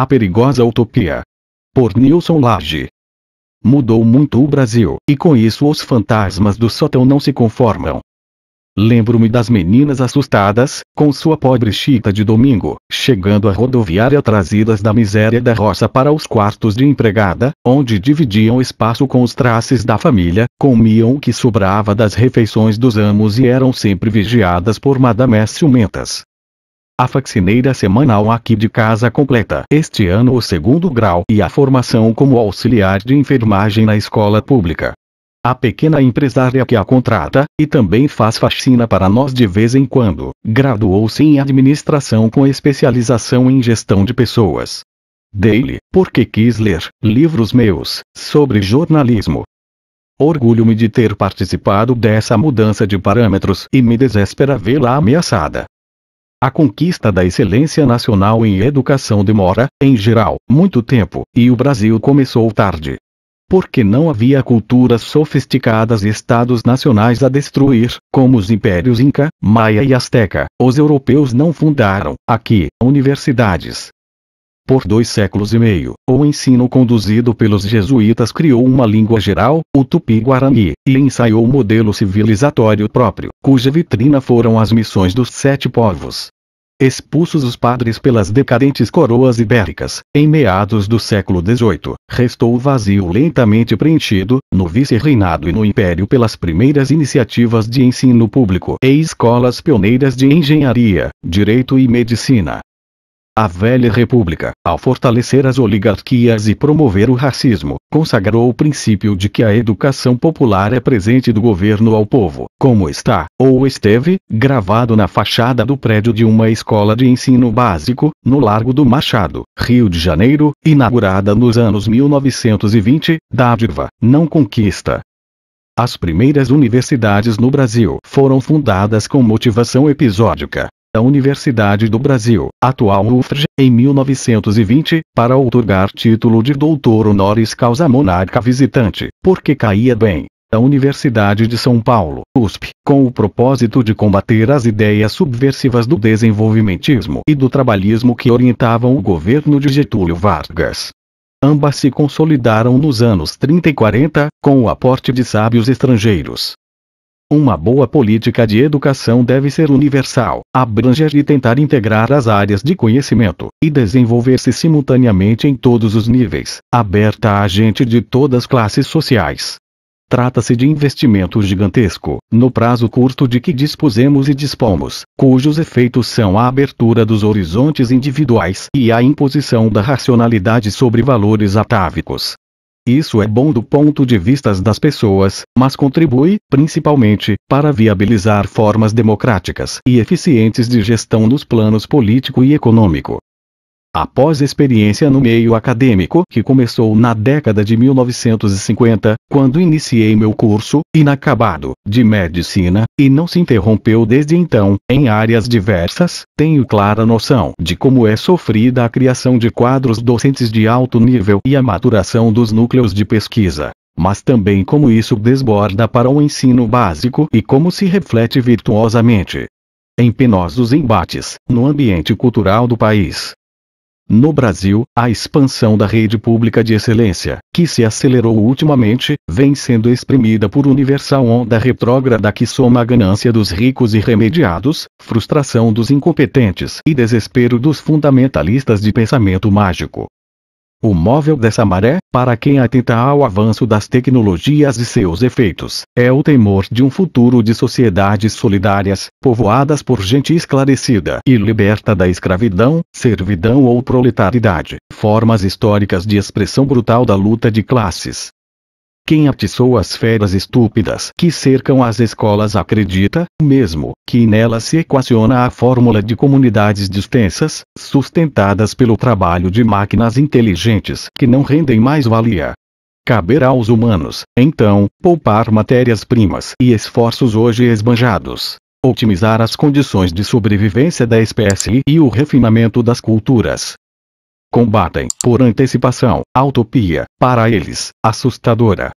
A Perigosa Utopia. Por Nilson Lage. Mudou muito o Brasil, e com isso os fantasmas do sótão não se conformam. Lembro-me das meninas assustadas, com sua pobre chita de domingo, chegando à rodoviária trazidas da miséria da roça para os quartos de empregada, onde dividiam espaço com os traces da família, comiam o que sobrava das refeições dos amos e eram sempre vigiadas por madamés ciumentas, a faxineira semanal aqui de casa completa este ano o segundo grau e a formação como auxiliar de enfermagem na escola pública. A pequena empresária que a contrata, e também faz faxina para nós de vez em quando, graduou-se em administração com especialização em gestão de pessoas. Dei-lhe, porque quis ler, livros meus, sobre jornalismo. Orgulho-me de ter participado dessa mudança de parâmetros e me desespera vê-la ameaçada. A conquista da excelência nacional em educação demora, em geral, muito tempo, e o Brasil começou tarde. Porque não havia culturas sofisticadas e estados nacionais a destruir, como os impérios Inca, Maia e Azteca, os europeus não fundaram, aqui, universidades, por dois séculos e meio, o ensino conduzido pelos jesuítas criou uma língua geral, o tupi-guarani, e ensaiou um modelo civilizatório próprio, cuja vitrina foram as missões dos sete povos. Expulsos os padres pelas decadentes coroas ibéricas, em meados do século XVIII, restou o vazio lentamente preenchido, no vice-reinado e no império pelas primeiras iniciativas de ensino público e escolas pioneiras de engenharia, direito e medicina a velha república, ao fortalecer as oligarquias e promover o racismo, consagrou o princípio de que a educação popular é presente do governo ao povo, como está, ou esteve, gravado na fachada do prédio de uma escola de ensino básico, no Largo do Machado, Rio de Janeiro, inaugurada nos anos 1920, dádiva, não conquista. As primeiras universidades no Brasil foram fundadas com motivação episódica, da Universidade do Brasil, atual UFRJ, em 1920, para outorgar título de doutor honoris causa monarca visitante, porque caía bem da Universidade de São Paulo, USP, com o propósito de combater as ideias subversivas do desenvolvimentismo e do trabalhismo que orientavam o governo de Getúlio Vargas. Ambas se consolidaram nos anos 30 e 40, com o aporte de sábios estrangeiros, uma boa política de educação deve ser universal, abranger e tentar integrar as áreas de conhecimento, e desenvolver-se simultaneamente em todos os níveis, aberta a gente de todas as classes sociais. Trata-se de investimento gigantesco, no prazo curto de que dispusemos e dispomos, cujos efeitos são a abertura dos horizontes individuais e a imposição da racionalidade sobre valores atávicos, isso é bom do ponto de vista das pessoas, mas contribui, principalmente, para viabilizar formas democráticas e eficientes de gestão dos planos político e econômico. Após experiência no meio acadêmico, que começou na década de 1950, quando iniciei meu curso, inacabado, de medicina, e não se interrompeu desde então, em áreas diversas, tenho clara noção de como é sofrida a criação de quadros docentes de alto nível e a maturação dos núcleos de pesquisa mas também como isso desborda para o ensino básico e como se reflete virtuosamente em penosos embates no ambiente cultural do país, no Brasil, a expansão da rede pública de excelência, que se acelerou ultimamente, vem sendo exprimida por universal onda retrógrada que soma a ganância dos ricos irremediados, frustração dos incompetentes e desespero dos fundamentalistas de pensamento mágico. O móvel dessa maré, para quem atenta ao avanço das tecnologias e seus efeitos, é o temor de um futuro de sociedades solidárias, povoadas por gente esclarecida e liberta da escravidão, servidão ou proletaridade, formas históricas de expressão brutal da luta de classes, quem atiçou as feras estúpidas que cercam as escolas acredita, mesmo, que nelas se equaciona a fórmula de comunidades distensas, sustentadas pelo trabalho de máquinas inteligentes que não rendem mais valia. Caberá aos humanos, então, poupar matérias-primas e esforços hoje esbanjados, otimizar as condições de sobrevivência da espécie e o refinamento das culturas. Combatem, por antecipação, a utopia, para eles, assustadora,